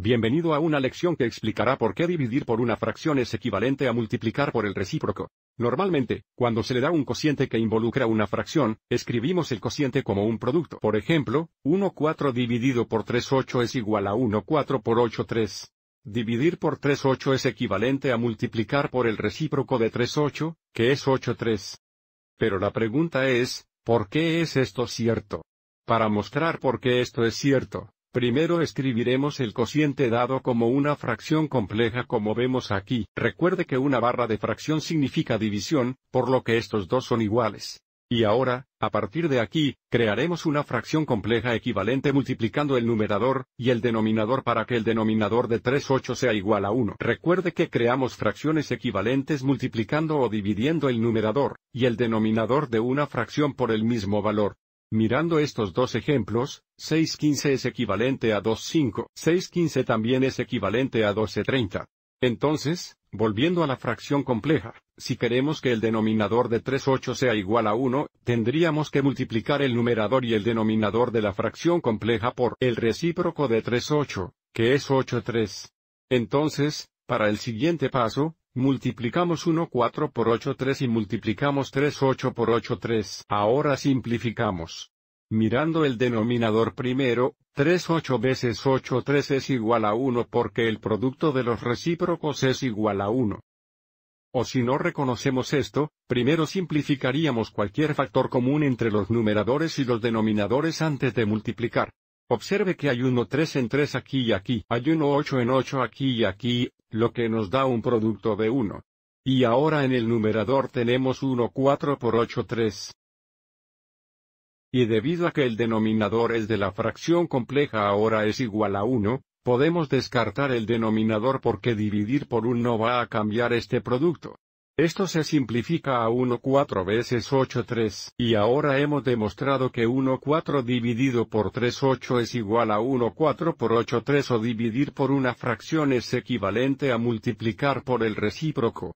Bienvenido a una lección que explicará por qué dividir por una fracción es equivalente a multiplicar por el recíproco. Normalmente, cuando se le da un cociente que involucra una fracción, escribimos el cociente como un producto. Por ejemplo, 1 4 dividido por 3 8 es igual a 1 4 por 8 3. Dividir por 3 8 es equivalente a multiplicar por el recíproco de 3 8, que es 8 3. Pero la pregunta es, ¿por qué es esto cierto? Para mostrar por qué esto es cierto, Primero escribiremos el cociente dado como una fracción compleja como vemos aquí. Recuerde que una barra de fracción significa división, por lo que estos dos son iguales. Y ahora, a partir de aquí, crearemos una fracción compleja equivalente multiplicando el numerador y el denominador para que el denominador de 3 8 sea igual a 1. Recuerde que creamos fracciones equivalentes multiplicando o dividiendo el numerador y el denominador de una fracción por el mismo valor. Mirando estos dos ejemplos, 6.15 es equivalente a 2.5, 6.15 también es equivalente a 12.30. Entonces, volviendo a la fracción compleja, si queremos que el denominador de 3.8 sea igual a 1, tendríamos que multiplicar el numerador y el denominador de la fracción compleja por el recíproco de 3.8, que es 8.3. Entonces, para el siguiente paso, Multiplicamos 1 4 por 8 3 y multiplicamos 3 8 por 8 3. Ahora simplificamos. Mirando el denominador primero, 3 8 veces 8 3 es igual a 1 porque el producto de los recíprocos es igual a 1. O si no reconocemos esto, primero simplificaríamos cualquier factor común entre los numeradores y los denominadores antes de multiplicar. Observe que hay 1 3 en 3 aquí y aquí, hay 1 8 en 8 aquí y aquí, lo que nos da un producto de 1. Y ahora en el numerador tenemos 1 4 por 8 3. Y debido a que el denominador es de la fracción compleja ahora es igual a 1, podemos descartar el denominador porque dividir por 1 no va a cambiar este producto. Esto se simplifica a 1 4 veces 8 3, y ahora hemos demostrado que 1 4 dividido por 3 8 es igual a 1 4 por 8 3 o dividir por una fracción es equivalente a multiplicar por el recíproco.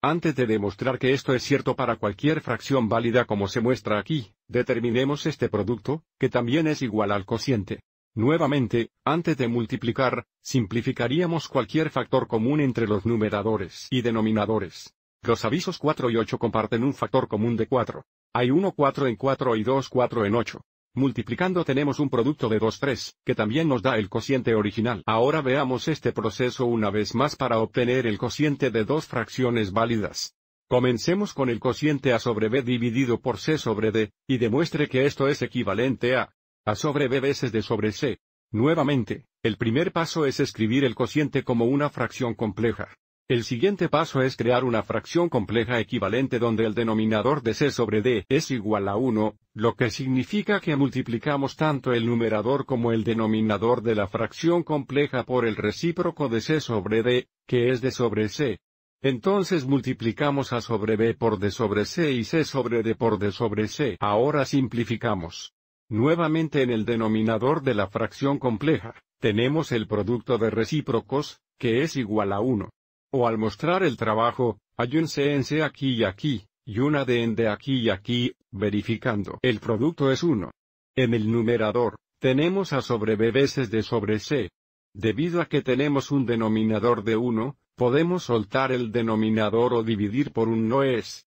Antes de demostrar que esto es cierto para cualquier fracción válida como se muestra aquí, determinemos este producto, que también es igual al cociente. Nuevamente, antes de multiplicar, simplificaríamos cualquier factor común entre los numeradores y denominadores. Los avisos 4 y 8 comparten un factor común de 4. Hay 1 4 en 4 y 2 4 en 8. Multiplicando tenemos un producto de 2 3, que también nos da el cociente original. Ahora veamos este proceso una vez más para obtener el cociente de dos fracciones válidas. Comencemos con el cociente a sobre b dividido por c sobre d, y demuestre que esto es equivalente a a sobre b veces de sobre c. Nuevamente, el primer paso es escribir el cociente como una fracción compleja. El siguiente paso es crear una fracción compleja equivalente donde el denominador de c sobre d es igual a 1, lo que significa que multiplicamos tanto el numerador como el denominador de la fracción compleja por el recíproco de c sobre d, que es d sobre c. Entonces multiplicamos a sobre b por d sobre c y c sobre d por d sobre c. Ahora simplificamos. Nuevamente en el denominador de la fracción compleja, tenemos el producto de recíprocos, que es igual a 1. O al mostrar el trabajo, hay un C en C aquí y aquí, y una D en aquí y aquí, verificando. El producto es 1. En el numerador, tenemos a sobre B veces de sobre C. Debido a que tenemos un denominador de 1, podemos soltar el denominador o dividir por un no es.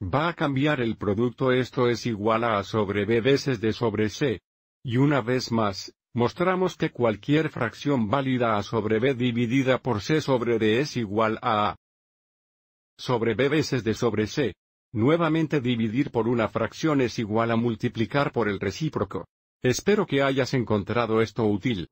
Va a cambiar el producto esto es igual a A sobre B veces de sobre C. Y una vez más, mostramos que cualquier fracción válida A sobre B dividida por C sobre D es igual a A sobre B veces de sobre C. Nuevamente dividir por una fracción es igual a multiplicar por el recíproco. Espero que hayas encontrado esto útil.